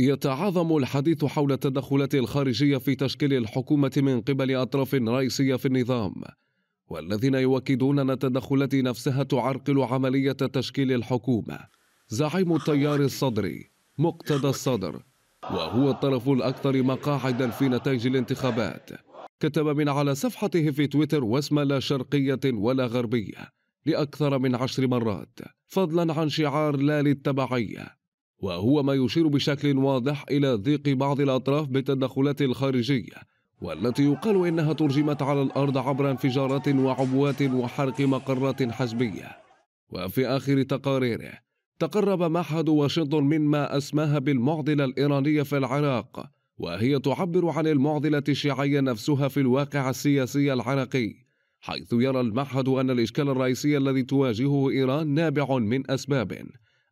يتعاظم الحديث حول التدخلات الخارجية في تشكيل الحكومة من قبل أطراف رئيسية في النظام والذين يؤكدون أن التدخلات نفسها تعرقل عملية تشكيل الحكومة زعيم التيار الصدري مقتدى الصدر وهو الطرف الأكثر مقاعدا في نتائج الانتخابات كتب من على صفحته في تويتر واسم لا شرقية ولا غربية لأكثر من عشر مرات فضلا عن شعار لا للتبعية وهو ما يشير بشكل واضح إلى ضيق بعض الأطراف بالتدخلات الخارجية والتي يقال إنها ترجمت على الأرض عبر انفجارات وعبوات وحرق مقرات حزبية وفي آخر تقاريره تقرب معهد واشنطن مما أسماها بالمعضلة الإيرانية في العراق وهي تعبر عن المعضلة الشيعية نفسها في الواقع السياسي العراقي حيث يرى المعهد أن الإشكال الرئيسي الذي تواجهه إيران نابع من أسباب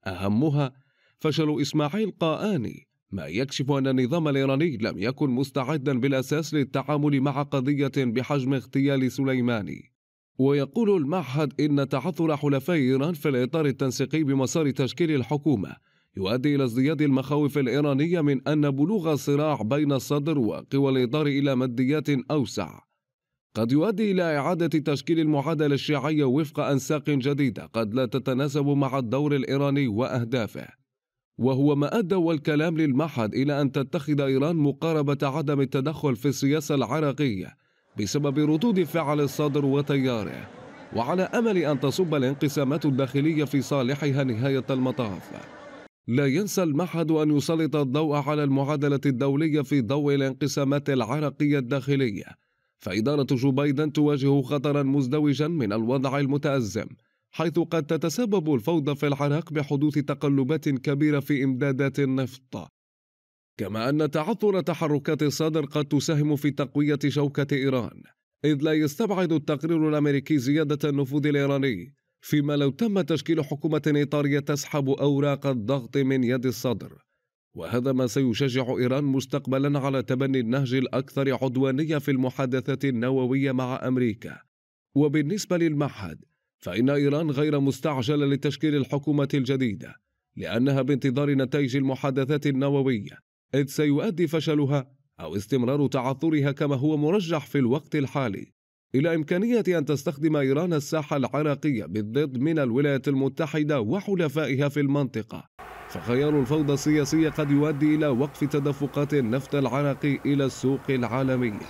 أهمها فشل إسماعيل قاني ما يكشف أن النظام الإيراني لم يكن مستعدا بالأساس للتعامل مع قضية بحجم اغتيال سليماني ويقول المعهد إن تعثر حلفاء إيران في الإطار التنسيقي بمسار تشكيل الحكومة يؤدي إلى ازدياد المخاوف الإيرانية من أن بلوغ الصراع بين الصدر وقوى الإطار إلى ماديات أوسع قد يؤدي إلى إعادة تشكيل المعادلة الشيعية وفق أنساق جديدة قد لا تتناسب مع الدور الإيراني وأهدافه وهو ما أدى والكلام للمعهد إلى أن تتخذ إيران مقاربة عدم التدخل في السياسة العراقية بسبب ردود فعل الصدر وتياره وعلى أمل أن تصب الانقسامات الداخلية في صالحها نهاية المطاف لا ينسى المعهد أن يسلط الضوء على المعادلة الدولية في ضوء الانقسامات العراقية الداخلية فإدارة جو بايدن تواجه خطرا مزدوجا من الوضع المتأزم حيث قد تتسبب الفوضى في العراق بحدوث تقلبات كبيرة في إمدادات النفط كما أن تعثر تحركات الصدر قد تساهم في تقوية شوكة إيران إذ لا يستبعد التقرير الأمريكي زيادة النفوذ الإيراني فيما لو تم تشكيل حكومة إيطالية تسحب أوراق الضغط من يد الصدر وهذا ما سيشجع إيران مستقبلا على تبني النهج الأكثر عدوانية في المحادثات النووية مع أمريكا وبالنسبة للمعهد فإن إيران غير مستعجلة لتشكيل الحكومة الجديدة لأنها بانتظار نتائج المحادثات النووية إذ سيؤدي فشلها أو استمرار تعثرها كما هو مرجح في الوقت الحالي إلى إمكانية أن تستخدم إيران الساحة العراقية بالضد من الولايات المتحدة وحلفائها في المنطقة فخيار الفوضى السياسية قد يؤدي إلى وقف تدفقات النفط العراقي إلى السوق العالمية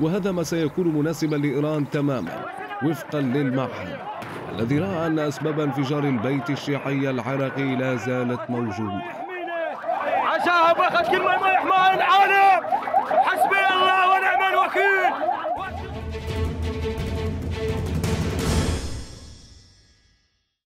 وهذا ما سيكون مناسبا لإيران تماما وفقا للمعهد الذي رأى أن أسباب انفجار البيت الشيعي العراقي لا زالت موجودة عشاها بخت كل ما يحمى العالم حسبي الله ونعم الوكيل